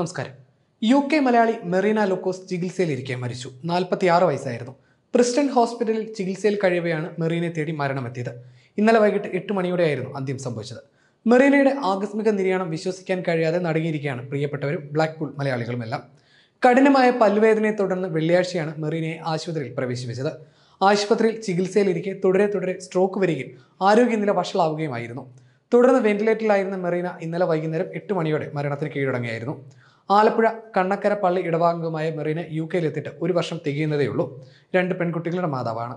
നമസ്കാരം U K Malayali Mereena Lukose ചികിത്സയിലിരിക്കെ മരിച്ചു നാൽപ്പത്തിയാറ് വയസ്സായിരുന്നു പ്രിസ്റ്റൻ ഹോസ്പിറ്റലിൽ ചികിത്സയിൽ കഴിയവെയാണ് മെറീനെ തേടി മരണമെത്തിയത് ഇന്നലെ വൈകിട്ട് എട്ട് മണിയോടെയായിരുന്നു അന്ത്യം സംഭവിച്ചത് മെറീനയുടെ ആകസ്മിക നിര്യാണം വിശ്വസിക്കാൻ കഴിയാതെ നടങ്ങിയിരിക്കുകയാണ് പ്രിയപ്പെട്ടവരും ബ്ലാക്ക്പൂൾ മലയാളികളുമെല്ലാം കഠിനമായ പല്ലുവേദനയെ തുടർന്ന് വെള്ളിയാഴ്ചയാണ് മെറീനയെ ആശുപത്രിയിൽ പ്രവേശിപ്പിച്ചത് ആശുപത്രിയിൽ ചികിത്സയിലിരിക്കെ തുടരെ തുടരെ സ്ട്രോക്ക് വരികയും ആരോഗ്യനില വഷളാവുകയുമായിരുന്നു തുടർന്ന് വെന്റിലേറ്ററിലായിരുന്ന മെറീന ഇന്നലെ വൈകുന്നേരം എട്ട് മണിയോടെ മരണത്തിന് കീഴടങ്ങിയായിരുന്നു ആലപ്പുഴ കണ്ണക്കര പള്ളി ഇടവാംഗമായ മെറീന യു കെയിലെത്തിയിട്ട് ഒരു വർഷം തികയുന്നതേയുള്ളൂ രണ്ട് പെൺകുട്ടികളുടെ മാതാവാണ്